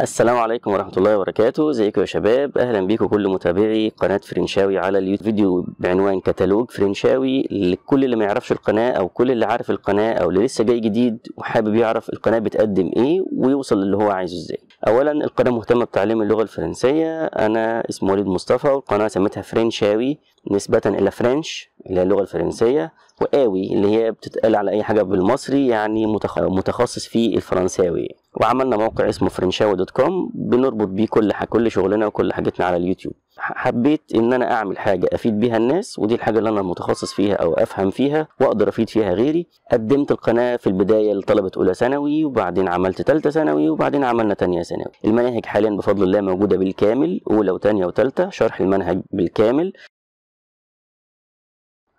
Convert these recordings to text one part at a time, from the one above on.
السلام عليكم ورحمة الله وبركاته ازيكم يا شباب اهلا بيكم كل متابعي قناة فرنشاوي على اليوتيوب فيديو بعنوان كتالوج فرنشاوي لكل اللي ما يعرفش القناة او كل اللي عارف القناة او اللي لسه جاي جديد وحابب يعرف القناة بتقدم ايه ويوصل للي هو عايزه ازاي اولا القناة مهتمة بتعليم اللغة الفرنسية انا اسمي وليد مصطفى والقناة سميتها فرنشاوي نسبة الى فرنش اللي هي اللغه الفرنسيه وآوي اللي هي بتتقال على اي حاجه بالمصري يعني متخصص في الفرنساوي وعملنا موقع اسمه فرنشاوي دوت كوم بنربط بيه كل حاجة كل شغلنا وكل حاجتنا على اليوتيوب حبيت ان انا اعمل حاجه افيد بيها الناس ودي الحاجه اللي انا متخصص فيها او افهم فيها واقدر افيد فيها غيري قدمت القناه في البدايه لطلبه اولى ثانوي وبعدين عملت ثالثه ثانوي وبعدين عملنا ثانيه ثانوي المناهج حاليا بفضل الله موجوده بالكامل اولى وثانيه وثالثه شرح المنهج بالكامل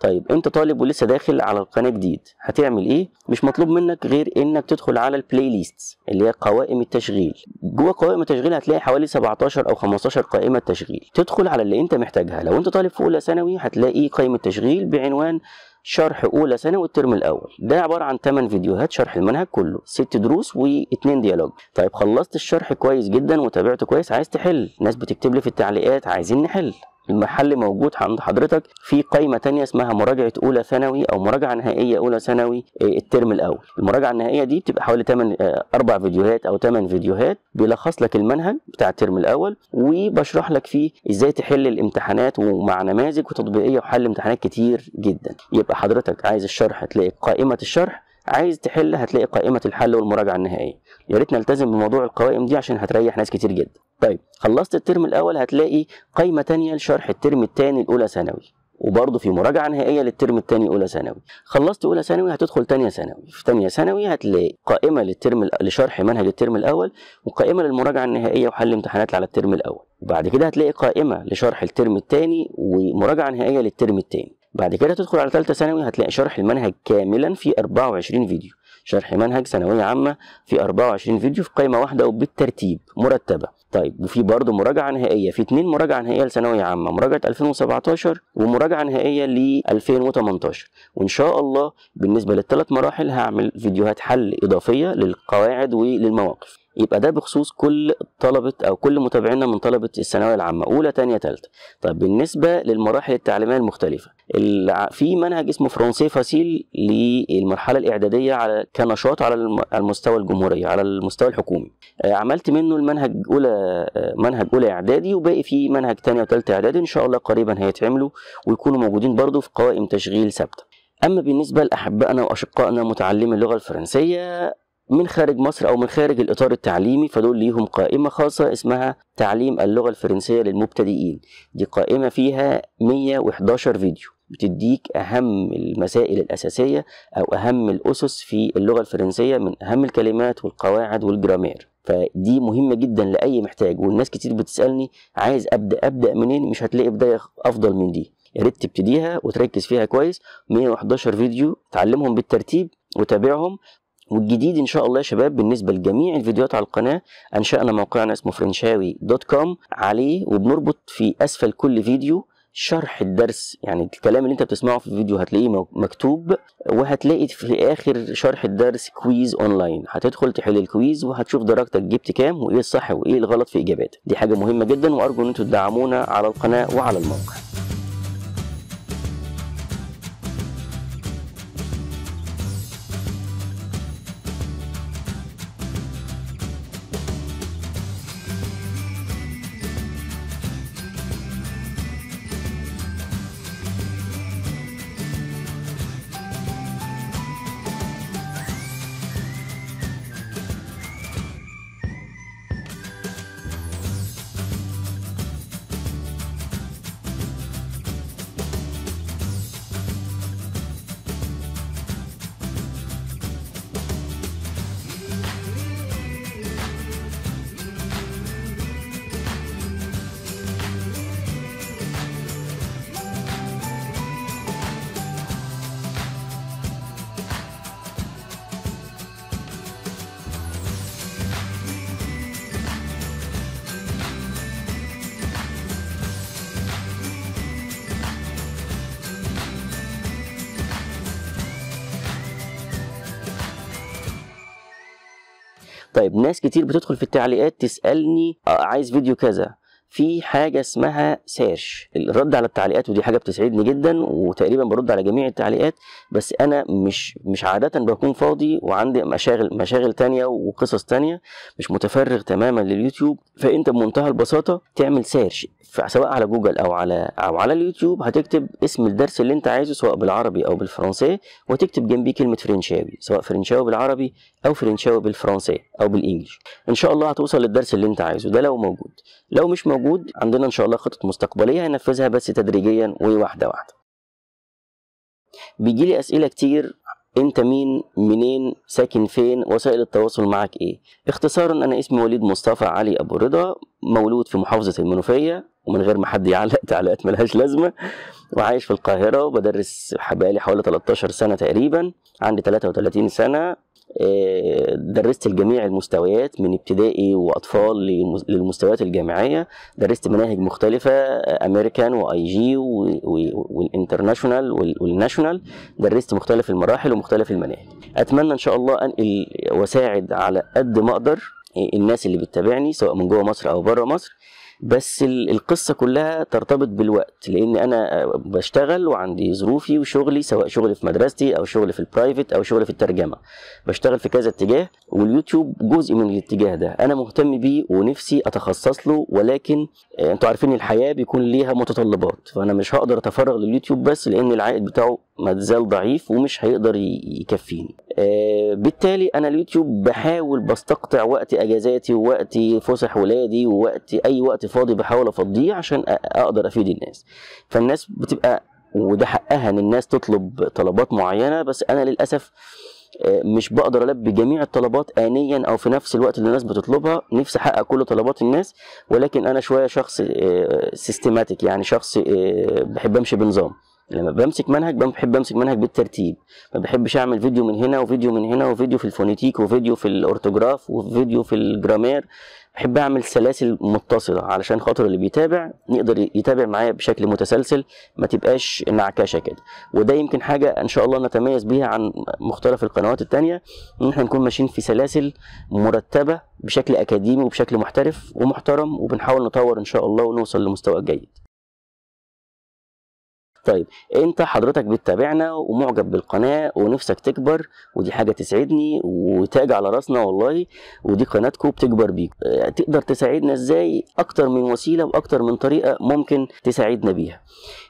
طيب انت طالب ولسه داخل على القناه جديد هتعمل ايه مش مطلوب منك غير انك تدخل على البلاي ليست اللي هي قوائم التشغيل جوه قوائم التشغيل هتلاقي حوالي 17 او 15 قائمه تشغيل تدخل على اللي انت محتاجها لو انت طالب في اولى ثانوي هتلاقي قائمه تشغيل بعنوان شرح اولى ثانوي الترم الاول ده عباره عن 8 فيديوهات شرح المنهج كله ست دروس و2 ديالوج طيب خلصت الشرح كويس جدا وتابعته كويس عايز تحل ناس بتكتب لي في التعليقات عايزين نحل المحل موجود عند حضرتك في قائمه تانية اسمها مراجعه اولى ثانوي او مراجعه نهائيه اولى ثانوي آه، الترم الاول المراجعه النهائيه دي بتبقى حوالي 8 آه، اربع فيديوهات او 8 فيديوهات بيلخص لك المنهج بتاع الترم الاول وبشرح لك فيه ازاي تحل الامتحانات ومع نماذج وتطبيقيه وحل امتحانات كتير جدا يبقى حضرتك عايز الشرح تلاقي قائمه الشرح عايز تحل هتلاقي قائمه الحل والمراجعه النهائيه يا ريت نلتزم بموضوع القوائم دي عشان هتريح ناس كتير جدا طيب خلصت الترم الاول هتلاقي قائمه تانية لشرح الترم الثاني الاولى ثانوي وبرضه في مراجعه نهائيه للترم الثاني اولى ثانوي خلصت اولى ثانوي هتدخل ثانيه ثانوي في ثانيه ثانوي هتلاقي قائمه للترم لشرح منهج الترم الاول وقائمه للمراجعه النهائيه وحل امتحانات على الترم الاول وبعد كده هتلاقي قائمه لشرح الترم الثاني ومراجعه نهائيه للترم الثاني بعد كده تدخل على ثالثه ثانوي هتلاقي شرح المنهج كاملا في 24 فيديو شرح منهج ثانويه عامه في 24 فيديو في قائمه واحده وبالترتيب مرتبه طيب وفي برضه مراجعه نهائيه في اثنين مراجعه نهائيه لثانويه عامه مراجعه 2017 ومراجعه نهائيه ل 2018 وان شاء الله بالنسبه للثلاث مراحل هعمل فيديوهات حل اضافيه للقواعد وللمواقف يبقى ده بخصوص كل طلبة أو كل متابعينا من طلبة الثانوية العامة أولى تانية تالتة طيب بالنسبة للمراحل التعليمية المختلفة في منهج اسمه فرونسي فاسيل للمرحلة الإعدادية على كنشاط على المستوى الجمهوري على المستوى الحكومي آه، عملت منه المنهج أولى آه، منهج أولى إعدادي وباقي في منهج تانية وتالتة إعدادي إن شاء الله قريبا هيتعملوا ويكونوا موجودين برضه في قوائم تشغيل ثابتة أما بالنسبة لأحبائنا وأشقائنا متعلمي اللغة الفرنسية من خارج مصر أو من خارج الإطار التعليمي فدول ليهم قائمة خاصة اسمها تعليم اللغة الفرنسية للمبتدئين دي قائمة فيها 111 فيديو بتديك أهم المسائل الأساسية أو أهم الأسس في اللغة الفرنسية من أهم الكلمات والقواعد والجرامير فدي مهمة جدا لأي محتاج والناس كتير بتسألني عايز أبدأ أبدأ منين مش هتلاقي بداية أفضل من دي يا ريت تبتديها وتركز فيها كويس 111 فيديو تعلمهم بالترتيب وتابعهم والجديد ان شاء الله يا شباب بالنسبه لجميع الفيديوهات على القناه انشانا موقعنا اسمه فرنشاوي دوت كوم عليه وبنربط في اسفل كل فيديو شرح الدرس يعني الكلام اللي انت بتسمعه في الفيديو هتلاقيه مكتوب وهتلاقي في اخر شرح الدرس كويز اونلاين هتدخل تحل الكويز وهتشوف درجتك جبت كام وايه الصح وايه الغلط في اجاباتك دي حاجه مهمه جدا وارجو ان انتوا تدعمونا على القناه وعلى الموقع طيب ناس كتير بتدخل في التعليقات تسالني آه، عايز فيديو كذا في حاجه اسمها سيرش الرد على التعليقات ودي حاجه بتسعدني جدا وتقريبا برد على جميع التعليقات بس انا مش مش عاده بكون فاضي وعندي مشاغل مشاغل تانية وقصص تانية مش متفرغ تماما لليوتيوب فانت بمنتهى البساطه تعمل سيرش سواء على جوجل او على او على اليوتيوب هتكتب اسم الدرس اللي انت عايزه سواء بالعربي او بالفرنسي وتكتب جنبيه كلمه فرنشاوي سواء فرنشاوي بالعربي او فرنشاوي بالفرنسي او بالانجلش ان شاء الله هتوصل للدرس اللي انت عايزه ده لو موجود لو مش موجود موجود عندنا ان شاء الله خطط مستقبليه هننفذها بس تدريجيا وواحده واحده بيجي لي اسئله كتير انت مين منين ساكن فين وسائل التواصل معك ايه اختصارا انا اسمي وليد مصطفى علي ابو رضا مولود في محافظه المنوفيه ومن غير ما حد يعلق تعليقات ملهاش لازمه وعايش في القاهره وبدرس حبالي حوالي 13 سنه تقريبا عندي 33 سنه آه، درست لجميع المستويات من ابتدائي واطفال للمستويات الجامعيه درست مناهج مختلفه امريكان واي جي والانترناشونال والناشونال درست مختلف المراحل ومختلف المناهج اتمنى ان شاء الله انقل واساعد على قد ما اقدر آه، الناس اللي بتتابعني سواء من جوه مصر او بره مصر بس القصه كلها ترتبط بالوقت لان انا بشتغل وعندي ظروفي وشغلي سواء شغلي في مدرستي او شغلي في البرايفت او شغلي في الترجمه بشتغل في كذا اتجاه واليوتيوب جزء من الاتجاه ده انا مهتم بيه ونفسي اتخصص له ولكن آه، انتوا عارفين الحياه بيكون ليها متطلبات فانا مش هقدر اتفرغ لليوتيوب بس لان العائد بتاعه ما زال ضعيف ومش هيقدر يكفيني آه بالتالي انا اليوتيوب بحاول بستقطع وقت اجازاتي ووقت فسح ولادي ووقت اي وقت فاضي بحاول افضيه عشان اقدر افيد الناس فالناس بتبقى وده حقها ان الناس تطلب طلبات معينه بس انا للاسف آه، مش بقدر البي جميع الطلبات انيا او في نفس الوقت اللي الناس بتطلبها نفسي احقق كل طلبات الناس ولكن انا شويه شخص سيستماتيك آه، يعني شخص آه، بحب امشي بنظام لما بمسك منهج بحب امسك منهج بالترتيب ما بحبش اعمل فيديو من هنا وفيديو من هنا وفيديو في الفونيتيك وفيديو في الاورتوجراف وفيديو في الجرامير بحب اعمل سلاسل متصله علشان خاطر اللي بيتابع يقدر يتابع معايا بشكل متسلسل ما تبقاش انعكاشه كده وده يمكن حاجه ان شاء الله نتميز بيها عن مختلف القنوات الثانيه ان احنا نكون ماشيين في سلاسل مرتبه بشكل اكاديمي وبشكل محترف ومحترم وبنحاول نطور ان شاء الله ونوصل لمستوى جيد طيب انت حضرتك بتتابعنا ومعجب بالقناه ونفسك تكبر ودي حاجه تسعدني وتاج على راسنا والله ودي قناتكم بتكبر بيكم اه، تقدر تساعدنا ازاي اكتر من وسيله واكتر من طريقه ممكن تساعدنا بيها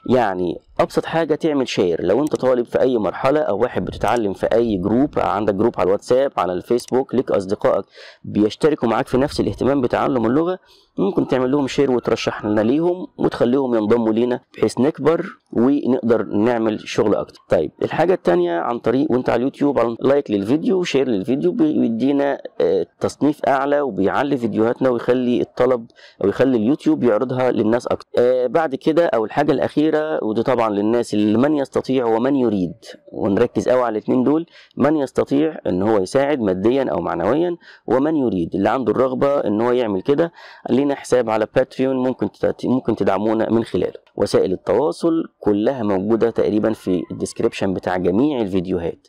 يعني ابسط حاجه تعمل شير لو انت طالب في اي مرحله او واحد بتتعلم في اي جروب عندك جروب على الواتساب على الفيسبوك ليك اصدقائك بيشتركوا معاك في نفس الاهتمام بتعلم اللغه ممكن تعمل لهم شير وترشح لنا ليهم وتخليهم ينضموا لينا بحيث نكبر ونقدر نعمل شغل اكتر طيب الحاجه الثانيه عن طريق وانت على اليوتيوب على لايك للفيديو وشير للفيديو بيدينا آه، تصنيف اعلى وبيعلي فيديوهاتنا ويخلي الطلب او يخلي اليوتيوب يعرضها للناس اكتر آه، بعد كده او الحاجه الاخيره ودي طبعا طبعا للناس من يستطيع ومن يريد ونركز قوي على الاثنين دول من يستطيع ان هو يساعد ماديا او معنويا ومن يريد اللي عنده الرغبه ان هو يعمل كده لينا حساب على باتريون ممكن ممكن تدعمونا من خلاله وسائل التواصل كلها موجوده تقريبا في الديسكريبشن بتاع جميع الفيديوهات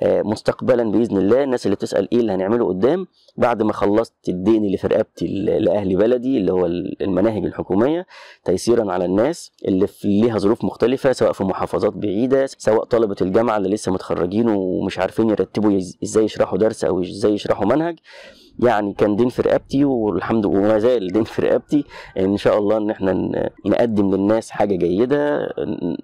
آه، مستقبلا باذن الله الناس اللي بتسال ايه اللي هنعمله قدام بعد ما خلصت الدين اللي في رقبتي لاهل بلدي اللي هو المناهج الحكوميه تيسيرا على الناس اللي في ليها ظروف مختلفه سواء في محافظات بعيده سواء طلبه الجامعه اللي لسه متخرجين ومش عارفين يرتبوا ازاي يشرحوا درس او ازاي يشرحوا منهج يعني كان دين في رقبتي والحمد لله وما زال دين في رقبتي ان شاء الله ان احنا نقدم للناس حاجه جيده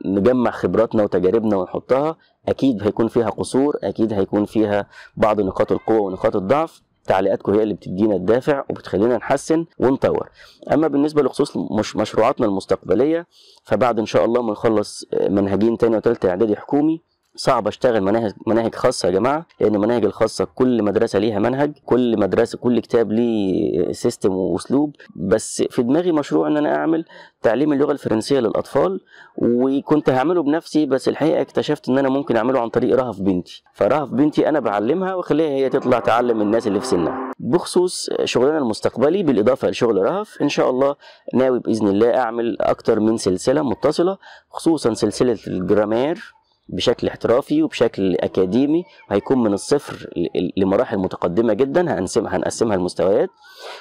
نجمع خبراتنا وتجاربنا ونحطها اكيد هيكون فيها قصور اكيد هيكون فيها بعض نقاط القوه ونقاط الضعف تعليقاتكم هي اللي بتدينا الدافع وبتخلينا نحسن ونطور اما بالنسبه لخصوص مش مشروعاتنا المستقبليه فبعد ان شاء الله ما نخلص منهجين تاني وتالت اعدادي حكومي صعب اشتغل مناهج مناهج خاصه يا جماعه لان المناهج الخاصه كل مدرسه ليها منهج كل مدرسه كل كتاب ليه سيستم واسلوب بس في دماغي مشروع ان انا اعمل تعليم اللغه الفرنسيه للاطفال وكنت هعمله بنفسي بس الحقيقه اكتشفت ان انا ممكن اعمله عن طريق رهف بنتي فرهف بنتي انا بعلمها واخليها هي تطلع تعلم الناس اللي في سنها بخصوص شغلنا المستقبلي بالاضافه لشغل رهف ان شاء الله ناوي باذن الله اعمل اكتر من سلسله متصله خصوصا سلسله الجرامير بشكل احترافي وبشكل اكاديمي هيكون من الصفر لمراحل متقدمه جدا هنقسمها هنقسمها لمستويات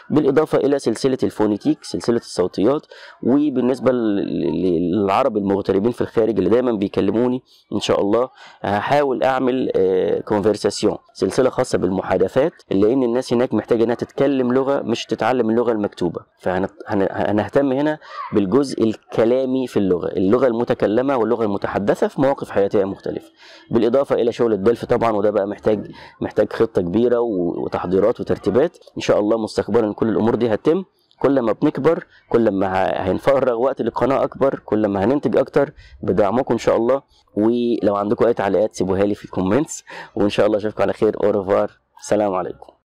بالاضافه الى سلسله الفونيتيك سلسله الصوتيات وبالنسبه للعرب المغتربين في الخارج اللي دايما بيكلموني ان شاء الله هحاول اعمل كونفرساسيون آه، سلسله خاصه بالمحادثات لان الناس هناك محتاجه انها تتكلم لغه مش تتعلم اللغه المكتوبه فهنهتم هنا بالجزء الكلامي في اللغه اللغه المتكلمه واللغه المتحدثه في مواقف حياتيه تحتيه مختلفه بالاضافه الى شغل الدلف طبعا وده بقى محتاج محتاج خطه كبيره وتحضيرات وترتيبات ان شاء الله مستقبلا كل الامور دي هتتم كل ما بنكبر كل ما هنفرغ وقت للقناه اكبر كل ما هننتج اكتر بدعمكم ان شاء الله ولو عندكم اي تعليقات سيبوها لي في الكومنتس وان شاء الله اشوفكم على خير اورفار سلام عليكم